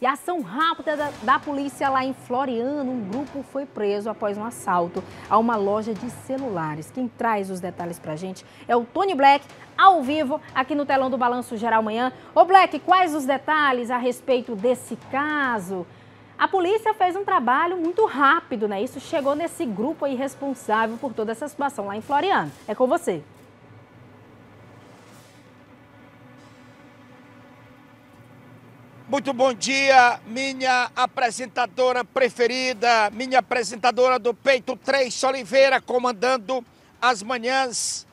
E ação rápida da, da, polícia lá em Floriano, um grupo foi preso após um assalto a uma loja de celulares. Quem traz os detalhes pra gente é o Tony Black, ao vivo, aqui no telão do Balanço Geral amanhã. Ô Black, quais os detalhes a respeito desse caso? A polícia fez um trabalho muito rápido, né? Isso chegou nesse grupo aí responsável por toda essa situação lá em Floriano. É com você. Muito bom dia, minha apresentadora preferida, minha apresentadora do Peito 3 Oliveira, comandando as manhãs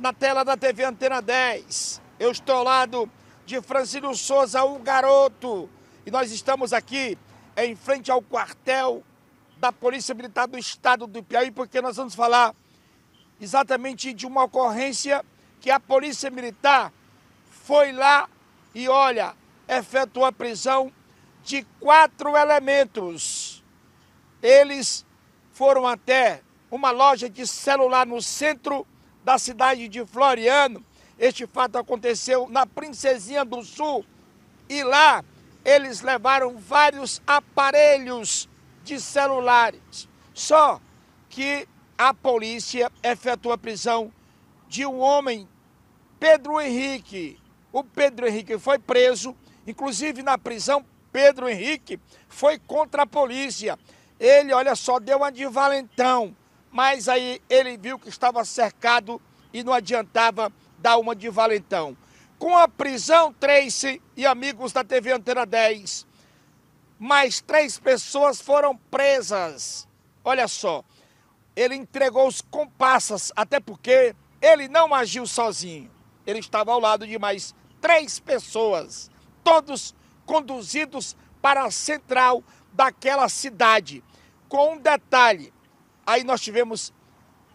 na tela da TV Antena 10. Eu estou ao lado de Francisco Souza, o garoto, e nós estamos aqui em frente ao quartel da Polícia Militar do Estado do Piauí, porque nós vamos falar exatamente de uma ocorrência que a Polícia Militar foi lá e olha, efetuou a prisão de quatro elementos. Eles foram até uma loja de celular no centro da cidade de Floriano. Este fato aconteceu na Princesinha do Sul e lá eles levaram vários aparelhos de celulares. Só que a polícia efetuou a prisão de um homem, Pedro Henrique, o Pedro Henrique foi preso, inclusive na prisão, Pedro Henrique foi contra a polícia. Ele, olha só, deu uma de valentão, mas aí ele viu que estava cercado e não adiantava dar uma de valentão. Com a prisão, Tracy e amigos da TV Antena 10, mais três pessoas foram presas. Olha só, ele entregou os compassas, até porque ele não agiu sozinho. Ele estava ao lado de mais três pessoas, todos conduzidos para a central daquela cidade. Com um detalhe, aí nós tivemos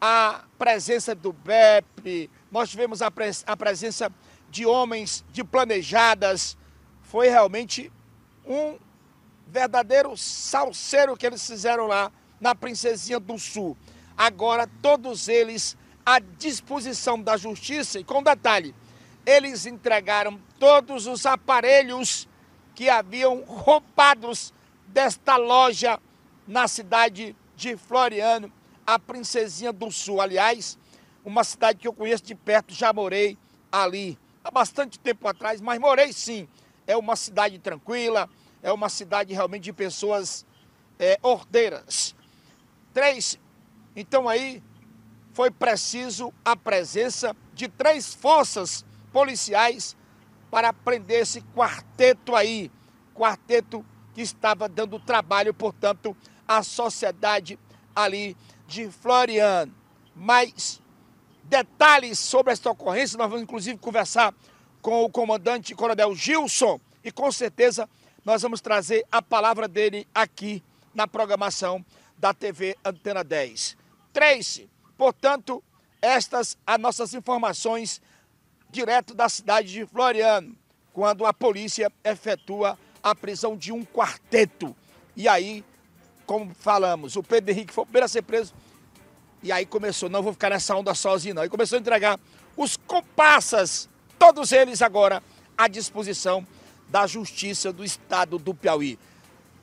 a presença do BEP, nós tivemos a, pres a presença de homens, de planejadas. Foi realmente um verdadeiro salseiro que eles fizeram lá na Princesinha do Sul. Agora, todos eles à disposição da justiça, e com detalhe, eles entregaram todos os aparelhos que haviam roubados desta loja na cidade de Floriano, a Princesinha do Sul. Aliás, uma cidade que eu conheço de perto, já morei ali há bastante tempo atrás, mas morei sim. É uma cidade tranquila, é uma cidade realmente de pessoas é, ordeiras. Três, então aí foi preciso a presença de três forças policiais para prender esse quarteto aí, quarteto que estava dando trabalho, portanto, à sociedade ali de Florian. Mas detalhes sobre esta ocorrência, nós vamos inclusive conversar com o comandante Coronel Gilson e com certeza nós vamos trazer a palavra dele aqui na programação da TV Antena 10. Trace, portanto, estas as nossas informações direto da cidade de Floriano, quando a polícia efetua a prisão de um quarteto. E aí, como falamos, o Pedro Henrique foi o primeiro a ser preso. E aí começou, não vou ficar nessa onda sozinho, não. E começou a entregar os compassas, todos eles agora à disposição da Justiça do Estado do Piauí.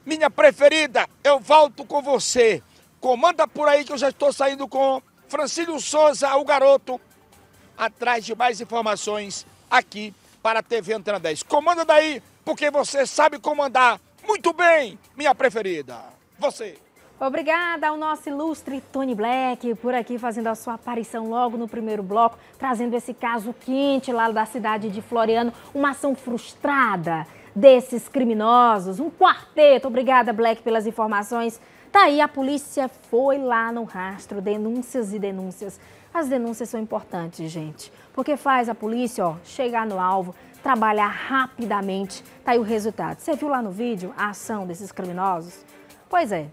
Minha preferida, eu volto com você. Comanda por aí que eu já estou saindo com Francílio Souza, o garoto atrás de mais informações aqui para a TV Antena 10. Comanda daí, porque você sabe comandar muito bem, minha preferida. Você. Obrigada ao nosso ilustre Tony Black por aqui fazendo a sua aparição logo no primeiro bloco, trazendo esse caso quente lá da cidade de Floriano, uma ação frustrada desses criminosos, um quarteto. Obrigada, Black, pelas informações. Tá aí, a polícia foi lá no rastro, denúncias e denúncias. As denúncias são importantes, gente, porque faz a polícia ó, chegar no alvo, trabalhar rapidamente. Tá aí o resultado. Você viu lá no vídeo a ação desses criminosos? Pois é,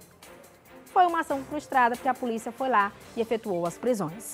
foi uma ação frustrada porque a polícia foi lá e efetuou as prisões.